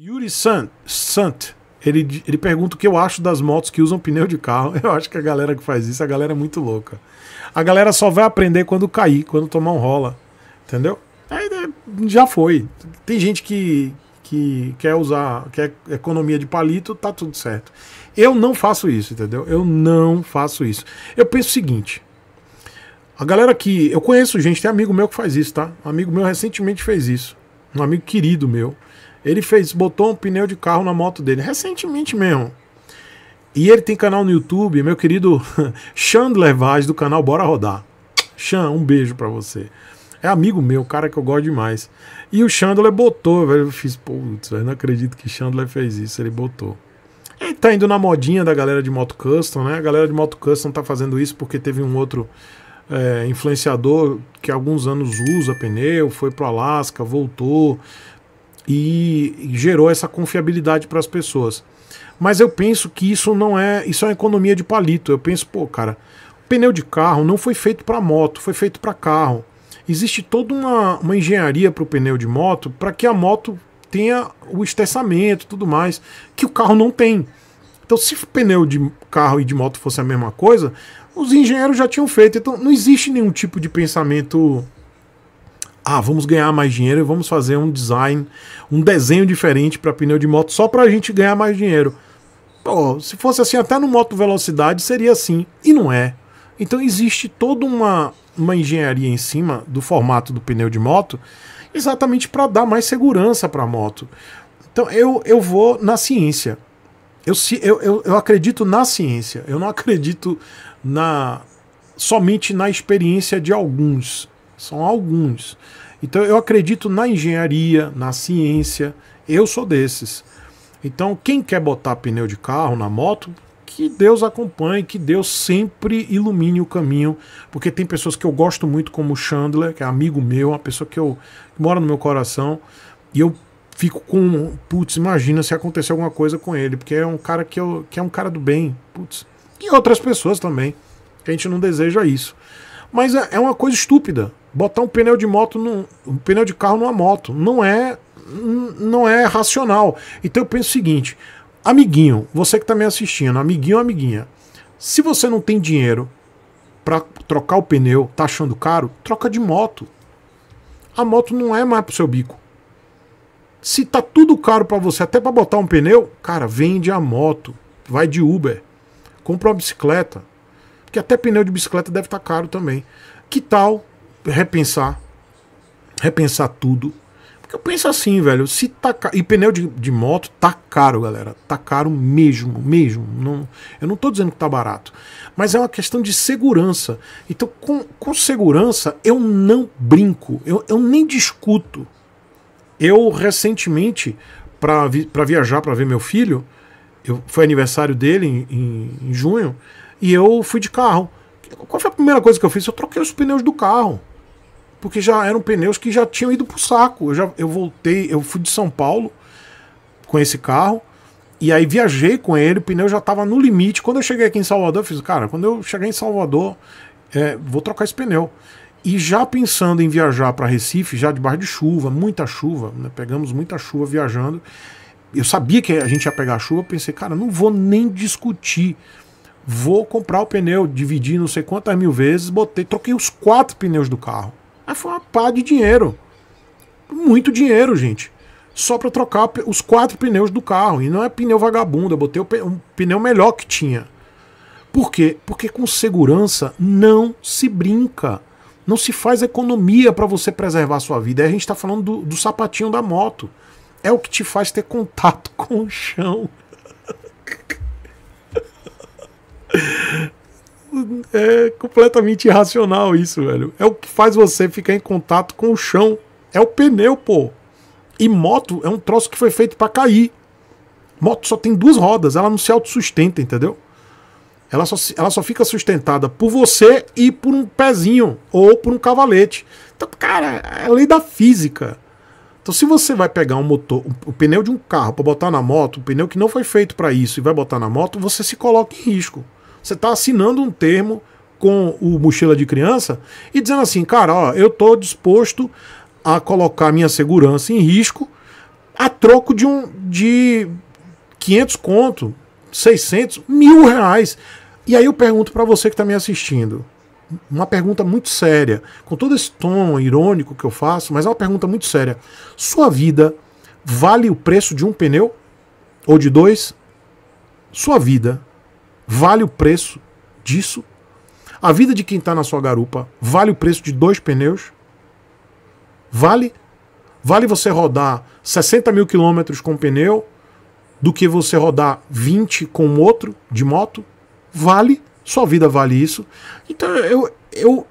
Yuri Sant, Sant ele, ele pergunta o que eu acho das motos que usam pneu de carro. Eu acho que a galera que faz isso, a galera é muito louca. A galera só vai aprender quando cair, quando tomar um rola. Entendeu? É, é, já foi. Tem gente que, que quer usar, quer economia de palito, tá tudo certo. Eu não faço isso, entendeu? Eu não faço isso. Eu penso o seguinte. A galera que. Eu conheço gente, tem amigo meu que faz isso, tá? Um amigo meu recentemente fez isso. Um amigo querido meu. Ele fez, botou um pneu de carro na moto dele, recentemente mesmo. E ele tem canal no YouTube, meu querido Chandler Vaz, do canal Bora Rodar. Chan, um beijo para você. É amigo meu, cara que eu gosto demais. E o Chandler botou, velho. Eu fiz, putz, eu não acredito que Chandler fez isso. Ele botou. Ele tá indo na modinha da galera de Moto Custom, né? A galera de Moto Custom tá fazendo isso porque teve um outro é, influenciador que alguns anos usa pneu, foi pro Alasca, voltou, e gerou essa confiabilidade para as pessoas. Mas eu penso que isso não é, isso é uma economia de palito. Eu penso, pô, cara, pneu de carro não foi feito para moto, foi feito para carro. Existe toda uma, uma engenharia para o pneu de moto para que a moto tenha o e tudo mais, que o carro não tem. Então, se pneu de carro e de moto fosse a mesma coisa, os engenheiros já tinham feito. Então, não existe nenhum tipo de pensamento ah, vamos ganhar mais dinheiro e vamos fazer um design, um desenho diferente para pneu de moto só para a gente ganhar mais dinheiro. Pô, se fosse assim até no moto velocidade seria assim e não é. Então existe toda uma uma engenharia em cima do formato do pneu de moto, exatamente para dar mais segurança para a moto. Então eu, eu vou na ciência. Eu, eu, eu acredito na ciência. Eu não acredito na somente na experiência de alguns. São alguns. Então eu acredito na engenharia, na ciência. Eu sou desses. Então quem quer botar pneu de carro na moto, que Deus acompanhe, que Deus sempre ilumine o caminho, porque tem pessoas que eu gosto muito, como o Chandler, que é amigo meu, uma pessoa que eu que mora no meu coração, e eu fico com, putz, imagina se acontecer alguma coisa com ele, porque é um cara que, eu, que é um cara do bem, putz. E outras pessoas também, que a gente não deseja isso. Mas é, é uma coisa estúpida. Botar um pneu de moto num, um pneu de carro numa moto não é não é racional. Então eu penso o seguinte, amiguinho, você que está me assistindo, amiguinho, amiguinha, se você não tem dinheiro para trocar o pneu, tá achando caro, troca de moto. A moto não é mais pro seu bico. Se tá tudo caro para você, até para botar um pneu, cara, vende a moto, vai de Uber, compra uma bicicleta, porque até pneu de bicicleta deve estar tá caro também. Que tal repensar? Repensar tudo. Porque eu penso assim, velho. Se tá E pneu de, de moto tá caro, galera. Tá caro mesmo, mesmo. Não, eu não tô dizendo que tá barato. Mas é uma questão de segurança. Então, com, com segurança, eu não brinco. Eu, eu nem discuto. Eu recentemente, para vi, viajar para ver meu filho, eu, foi aniversário dele em, em, em junho. E eu fui de carro. Qual foi a primeira coisa que eu fiz? Eu troquei os pneus do carro. Porque já eram pneus que já tinham ido pro saco. Eu, já, eu voltei, eu fui de São Paulo com esse carro. E aí viajei com ele, o pneu já estava no limite. Quando eu cheguei aqui em Salvador, eu fiz, cara, quando eu chegar em Salvador, é, vou trocar esse pneu. E já pensando em viajar para Recife, já debaixo de chuva, muita chuva, né? pegamos muita chuva viajando. Eu sabia que a gente ia pegar chuva, pensei, cara, não vou nem discutir Vou comprar o pneu, dividi não sei quantas mil vezes, botei, troquei os quatro pneus do carro. Aí foi uma pá de dinheiro. Muito dinheiro, gente. Só para trocar os quatro pneus do carro. E não é pneu vagabundo, eu botei um pneu melhor que tinha. Por quê? Porque com segurança não se brinca. Não se faz economia para você preservar a sua vida. Aí a gente está falando do, do sapatinho da moto. É o que te faz ter contato com o chão. É completamente irracional isso, velho. É o que faz você ficar em contato com o chão. É o pneu, pô. E moto é um troço que foi feito para cair. Moto só tem duas rodas, ela não se autossustenta, entendeu? Ela só, ela só fica sustentada por você e por um pezinho ou por um cavalete. Então, cara, é lei da física. Então, se você vai pegar um motor, o pneu de um carro para botar na moto, o pneu que não foi feito para isso e vai botar na moto, você se coloca em risco. Você está assinando um termo com o mochila de criança e dizendo assim, cara, ó, eu estou disposto a colocar minha segurança em risco a troco de um de 500 conto, 600, mil reais. E aí eu pergunto para você que está me assistindo, uma pergunta muito séria, com todo esse tom irônico que eu faço, mas é uma pergunta muito séria. Sua vida vale o preço de um pneu ou de dois? Sua vida vale o preço disso? A vida de quem está na sua garupa vale o preço de dois pneus? Vale? Vale você rodar 60 mil quilômetros com um pneu do que você rodar 20 com outro de moto? Vale? Sua vida vale isso? Então eu, eu,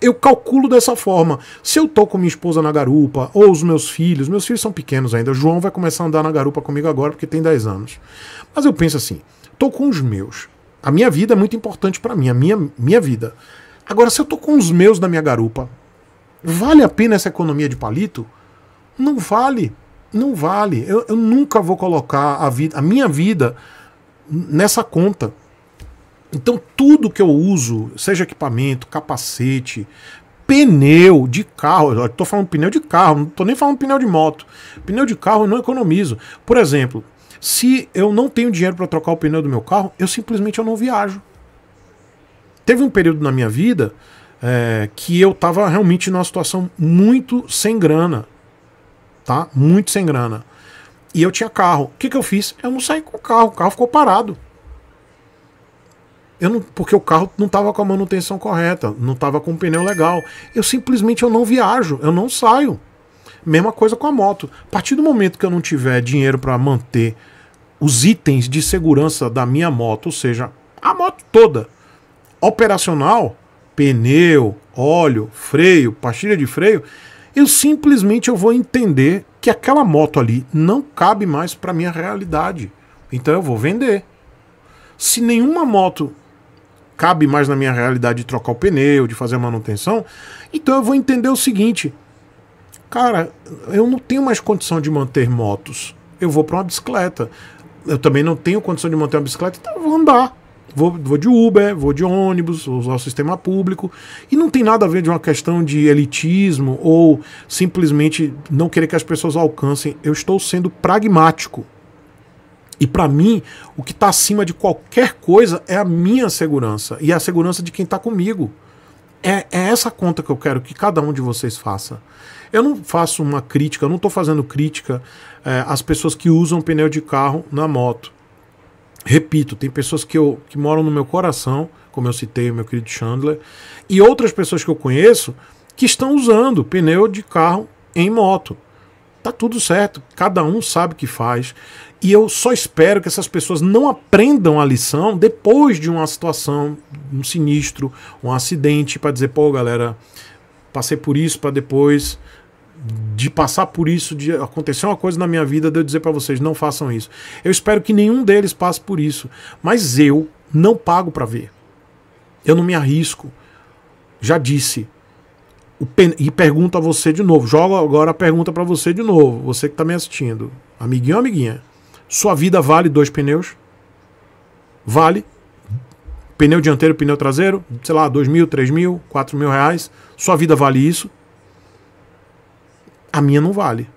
eu calculo dessa forma. Se eu tô com minha esposa na garupa, ou os meus filhos, meus filhos são pequenos ainda, o João vai começar a andar na garupa comigo agora porque tem 10 anos. Mas eu penso assim, tô com os meus. A minha vida é muito importante para mim, a minha, minha vida. Agora, se eu tô com os meus na minha garupa, vale a pena essa economia de palito? Não vale. Não vale. Eu, eu nunca vou colocar a, vida, a minha vida nessa conta. Então, tudo que eu uso, seja equipamento, capacete, pneu de carro, estou falando pneu de carro, não estou nem falando pneu de moto. Pneu de carro eu não economizo. Por exemplo, se eu não tenho dinheiro para trocar o pneu do meu carro, eu simplesmente eu não viajo. Teve um período na minha vida é, que eu estava realmente numa situação muito sem grana, tá? Muito sem grana. E eu tinha carro. O que, que eu fiz? Eu não saí com o carro, o carro ficou parado. Eu não, porque o carro não estava com a manutenção correta, não estava com o pneu legal. Eu simplesmente eu não viajo, eu não saio. Mesma coisa com a moto. A partir do momento que eu não tiver dinheiro para manter os itens de segurança da minha moto, ou seja, a moto toda operacional, pneu, óleo, freio, pastilha de freio, eu simplesmente eu vou entender que aquela moto ali não cabe mais para minha realidade. Então eu vou vender. Se nenhuma moto cabe mais na minha realidade de trocar o pneu, de fazer a manutenção, então eu vou entender o seguinte: Cara, eu não tenho mais condição de manter motos. Eu vou para uma bicicleta. Eu também não tenho condição de manter uma bicicleta, então eu vou andar. Vou, vou de Uber, vou de ônibus, vou usar o sistema público. E não tem nada a ver de uma questão de elitismo ou simplesmente não querer que as pessoas alcancem. Eu estou sendo pragmático. E para mim, o que está acima de qualquer coisa é a minha segurança e é a segurança de quem está comigo é, é essa conta que eu quero que cada um de vocês faça. Eu não faço uma crítica, eu não estou fazendo crítica é, às pessoas que usam pneu de carro na moto. Repito, tem pessoas que, eu, que moram no meu coração, como eu citei, o meu querido Chandler, e outras pessoas que eu conheço que estão usando pneu de carro em moto. Tá tudo certo, cada um sabe o que faz. E eu só espero que essas pessoas não aprendam a lição depois de uma situação, um sinistro, um acidente, para dizer, pô, galera, passei por isso para depois de passar por isso, de acontecer uma coisa na minha vida, de eu dizer para vocês, não façam isso. Eu espero que nenhum deles passe por isso, mas eu não pago para ver. Eu não me arrisco. Já disse, e pergunta a você de novo. Jogo agora a pergunta para você de novo, você que está me assistindo. Amiguinho ou amiguinha? Sua vida vale dois pneus? Vale. Pneu dianteiro, pneu traseiro, sei lá, dois mil, três mil, quatro mil reais. Sua vida vale isso? A minha não vale.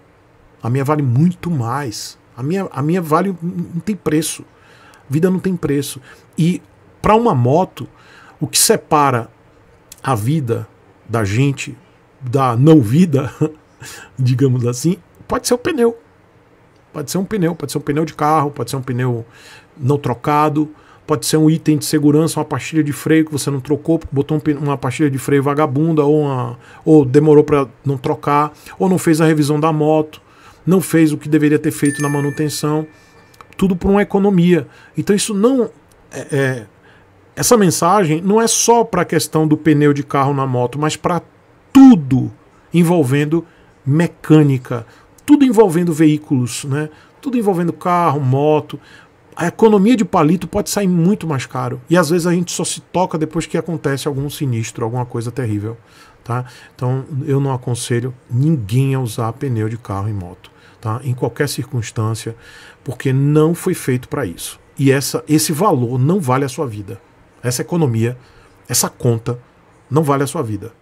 A minha vale muito mais. A minha, a minha vale não tem preço. Vida não tem preço. E para uma moto, o que separa a vida da gente, da não vida, digamos assim, pode ser o pneu. Pode ser um pneu, pode ser um pneu de carro, pode ser um pneu não trocado, pode ser um item de segurança, uma pastilha de freio que você não trocou, botou um, uma pastilha de freio vagabunda ou, uma, ou demorou para não trocar, ou não fez a revisão da moto, não fez o que deveria ter feito na manutenção, tudo por uma economia. Então isso não é, é essa mensagem não é só para a questão do pneu de carro na moto, mas para tudo envolvendo mecânica, tudo envolvendo veículos, né? Tudo envolvendo carro, moto. A economia de palito pode sair muito mais caro. E às vezes a gente só se toca depois que acontece algum sinistro, alguma coisa terrível. Tá? Então eu não aconselho ninguém a usar pneu de carro e moto, tá? Em qualquer circunstância, porque não foi feito para isso. E essa, esse valor não vale a sua vida essa economia, essa conta não vale a sua vida.